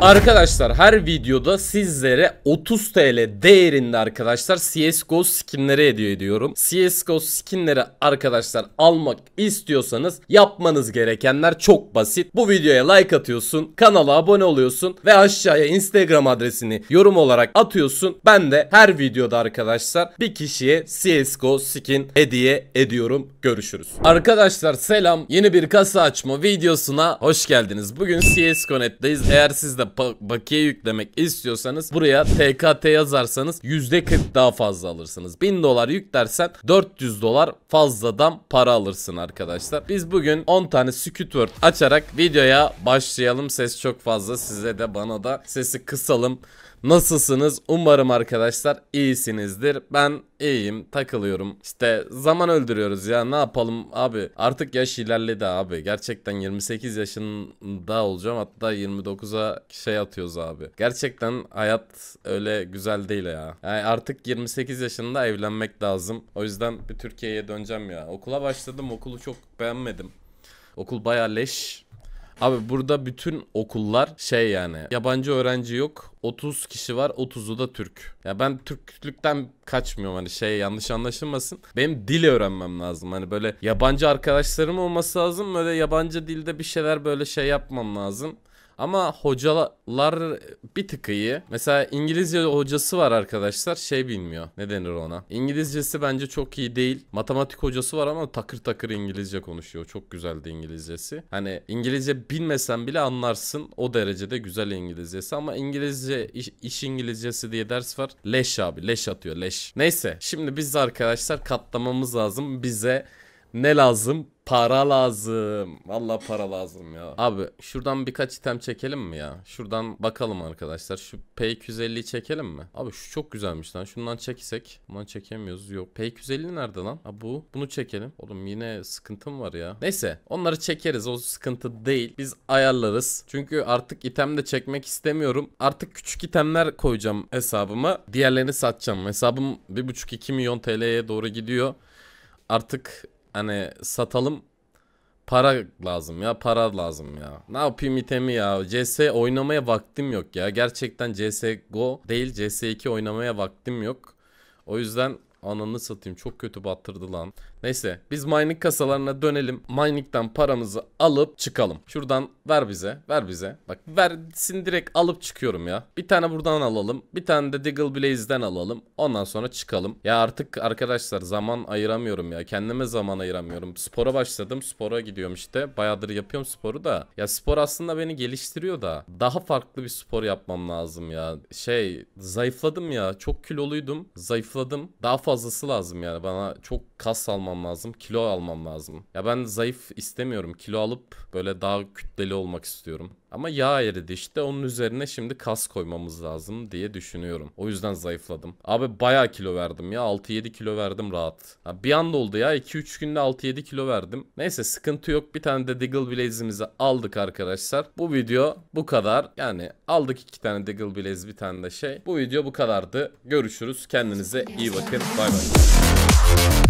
Arkadaşlar her videoda sizlere 30 TL değerinde arkadaşlar CSGO skinleri hediye ediyorum. CSGO skinleri arkadaşlar almak istiyorsanız yapmanız gerekenler çok basit. Bu videoya like atıyorsun, kanala abone oluyorsun ve aşağıya Instagram adresini yorum olarak atıyorsun. Ben de her videoda arkadaşlar bir kişiye CSGO skin hediye ediyorum. Görüşürüz. Arkadaşlar selam. Yeni bir kasa açma videosuna hoş geldiniz. Bugün CSGO.net'teyiz. Eğer siz de da bakiye yüklemek istiyorsanız buraya TKT yazarsanız %40 daha fazla alırsınız. 1000 dolar yüklersen 400 dolar fazladan para alırsın arkadaşlar. Biz bugün 10 tane Squidward açarak videoya başlayalım. Ses çok fazla size de bana da sesi kısalım. Nasılsınız? Umarım arkadaşlar iyisinizdir. Ben iyiyim, takılıyorum. İşte zaman öldürüyoruz ya. Ne yapalım abi? Artık yaş ilerledi abi. Gerçekten 28 yaşında olacağım. Hatta 29'a şey atıyoruz abi. Gerçekten hayat öyle güzel değil ya. Yani artık 28 yaşında evlenmek lazım. O yüzden bir Türkiye'ye döneceğim ya. Okula başladım. Okulu çok beğenmedim. Okul baya leş. Abi burada bütün okullar şey yani yabancı öğrenci yok. 30 kişi var 30'u da Türk. Ya ben Türklükten kaçmıyorum hani şey yanlış anlaşılmasın. Benim dil öğrenmem lazım. Hani böyle yabancı arkadaşlarım olması lazım. Böyle yabancı dilde bir şeyler böyle şey yapmam lazım. Ama hocalar bir tık iyi. Mesela İngilizce hocası var arkadaşlar. Şey bilmiyor. Ne denir ona? İngilizcesi bence çok iyi değil. Matematik hocası var ama takır takır İngilizce konuşuyor. Çok güzeldi İngilizcesi. Hani İngilizce bilmesen bile anlarsın. O derecede güzel İngilizcesi. Ama İngilizce iş, iş İngilizcesi diye ders var. Leş abi. Leş atıyor. Leş. Neyse. Şimdi biz arkadaşlar katlamamız lazım. Bize ne lazım? Para lazım. Valla para lazım ya. Abi şuradan birkaç item çekelim mi ya? Şuradan bakalım arkadaşlar. Şu P250'yi çekelim mi? Abi şu çok güzelmiş lan. Şundan çeksek. Bundan çekemiyoruz. Yok. P250 nerede lan? Ha bu. Bunu çekelim. Oğlum yine sıkıntım var ya. Neyse. Onları çekeriz. O sıkıntı değil. Biz ayarlarız. Çünkü artık item de çekmek istemiyorum. Artık küçük itemler koyacağım hesabıma. Diğerlerini satacağım. Hesabım 1.5-2 milyon TL'ye doğru gidiyor. Artık hani satalım para lazım ya para lazım ya. Ne yapayım itemi ya CS oynamaya vaktim yok ya. Gerçekten CSGO değil CS2 oynamaya vaktim yok. O yüzden ananı satayım çok kötü battırdı lan. Neyse biz mining kasalarına dönelim. Mining'den paramızı alıp çıkalım. Şuradan ver bize. Ver bize. Bak versin direkt alıp çıkıyorum ya. Bir tane buradan alalım. Bir tane de Diggle Blaze'den alalım. Ondan sonra çıkalım. Ya artık arkadaşlar zaman ayıramıyorum ya. Kendime zaman ayıramıyorum. Spora başladım. Spora gidiyorum işte. Bayağıdır yapıyorum sporu da. Ya spor aslında beni geliştiriyor da. Daha farklı bir spor yapmam lazım ya. Şey zayıfladım ya. Çok kiloluydum. Zayıfladım. Daha fazlası lazım yani. Bana çok kas almam almam lazım? Kilo almam lazım. Ya ben zayıf istemiyorum. Kilo alıp böyle daha kütleli olmak istiyorum. Ama yağ eridi işte onun üzerine şimdi kas koymamız lazım diye düşünüyorum. O yüzden zayıfladım. Abi baya kilo verdim ya 6-7 kilo verdim rahat. Ha, bir anda oldu ya 2-3 günde 6-7 kilo verdim. Neyse sıkıntı yok bir tane de Diggle Blaze'imizi aldık arkadaşlar. Bu video bu kadar. Yani aldık iki tane Diggle Blaze bir tane de şey. Bu video bu kadardı. Görüşürüz. Kendinize iyi bakın. Bay bay.